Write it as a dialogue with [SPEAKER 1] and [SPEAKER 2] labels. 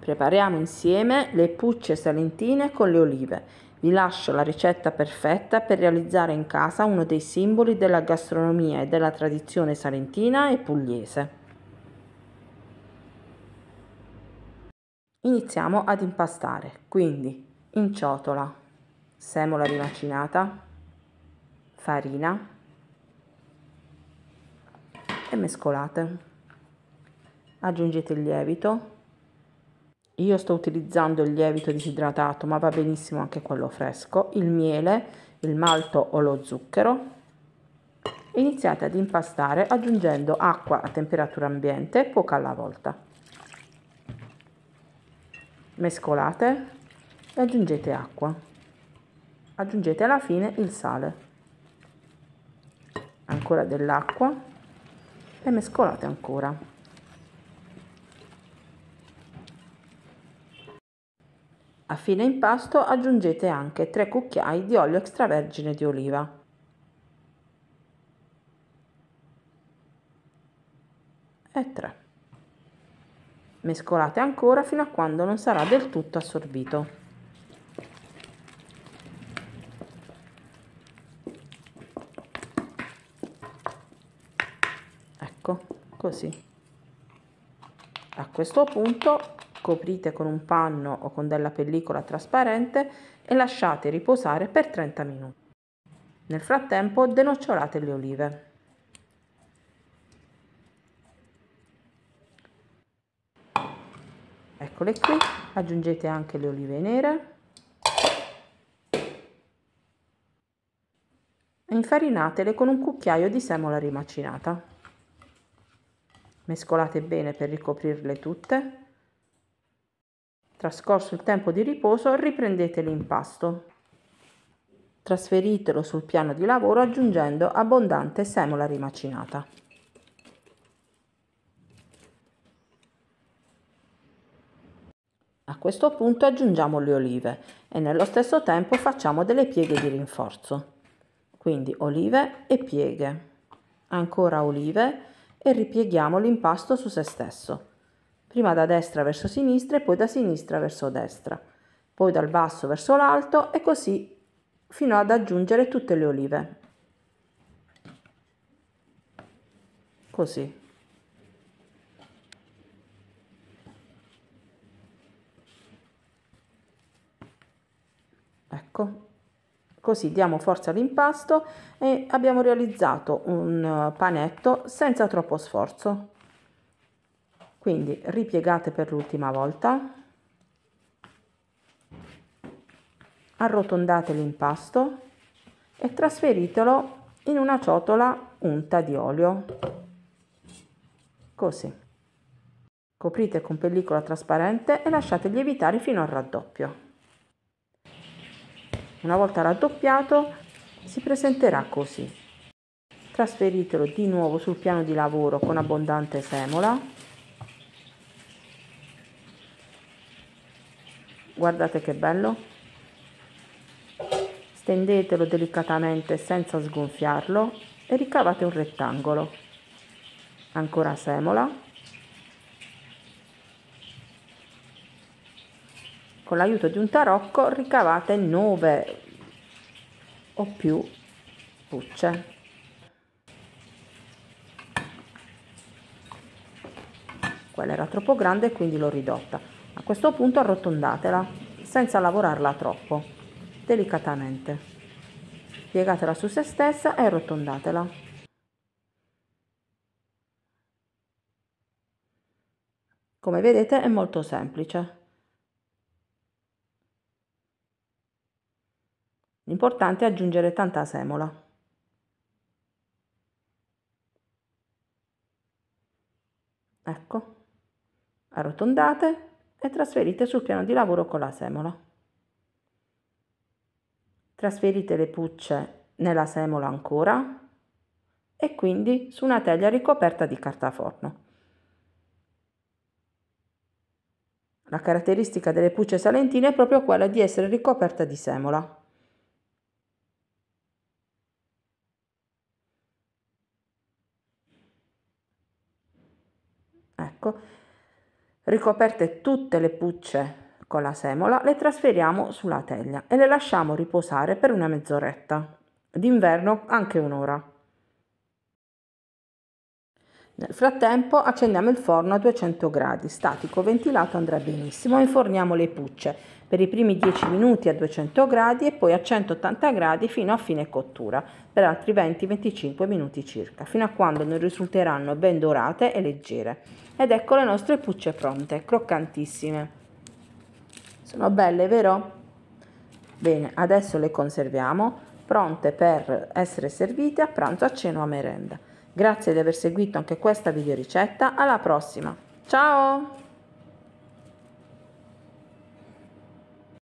[SPEAKER 1] Prepariamo insieme le pucce salentine con le olive. Vi lascio la ricetta perfetta per realizzare in casa uno dei simboli della gastronomia e della tradizione salentina e pugliese. Iniziamo ad impastare, quindi in ciotola, semola rimacinata, farina e mescolate. Aggiungete il lievito io sto utilizzando il lievito disidratato, ma va benissimo anche quello fresco, il miele, il malto o lo zucchero. Iniziate ad impastare aggiungendo acqua a temperatura ambiente poca alla volta. Mescolate e aggiungete acqua. Aggiungete alla fine il sale. Ancora dell'acqua e mescolate ancora. A fine impasto aggiungete anche 3 cucchiai di olio extravergine di oliva. E 3. Mescolate ancora fino a quando non sarà del tutto assorbito. Ecco, così. A questo punto coprite con un panno o con della pellicola trasparente e lasciate riposare per 30 minuti. Nel frattempo denocciolate le olive. Eccole qui, aggiungete anche le olive nere. E infarinatele con un cucchiaio di semola rimacinata. Mescolate bene per ricoprirle tutte Trascorso il tempo di riposo riprendete l'impasto. Trasferitelo sul piano di lavoro aggiungendo abbondante semola rimacinata. A questo punto aggiungiamo le olive e nello stesso tempo facciamo delle pieghe di rinforzo. Quindi olive e pieghe. Ancora olive e ripieghiamo l'impasto su se stesso prima da destra verso sinistra e poi da sinistra verso destra, poi dal basso verso l'alto e così fino ad aggiungere tutte le olive. Così. Ecco, così diamo forza all'impasto e abbiamo realizzato un panetto senza troppo sforzo quindi ripiegate per l'ultima volta arrotondate l'impasto e trasferitelo in una ciotola unta di olio così coprite con pellicola trasparente e lasciate lievitare fino al raddoppio una volta raddoppiato si presenterà così trasferitelo di nuovo sul piano di lavoro con abbondante semola guardate che bello stendetelo delicatamente senza sgonfiarlo e ricavate un rettangolo ancora semola con l'aiuto di un tarocco ricavate 9 o più bucce quella era troppo grande quindi l'ho ridotta a questo punto arrotondatela, senza lavorarla troppo, delicatamente. Piegatela su se stessa e arrotondatela. Come vedete è molto semplice. L'importante è aggiungere tanta semola. Ecco, arrotondate e trasferite sul piano di lavoro con la semola. Trasferite le pucce nella semola ancora e quindi su una teglia ricoperta di carta forno. La caratteristica delle pucce salentine è proprio quella di essere ricoperta di semola. Ecco, Ricoperte tutte le pucce con la semola, le trasferiamo sulla teglia e le lasciamo riposare per una mezz'oretta, d'inverno anche un'ora. Nel frattempo accendiamo il forno a 200 gradi, statico ventilato andrà benissimo, inforniamo le pucce per i primi 10 minuti a 200 gradi e poi a 180 gradi fino a fine cottura, per altri 20-25 minuti circa, fino a quando non risulteranno ben dorate e leggere. Ed ecco le nostre pucce pronte, croccantissime. Sono belle, vero? Bene, adesso le conserviamo, pronte per essere servite a pranzo, a cena o a merenda. Grazie di aver seguito anche questa video ricetta, alla prossima, ciao!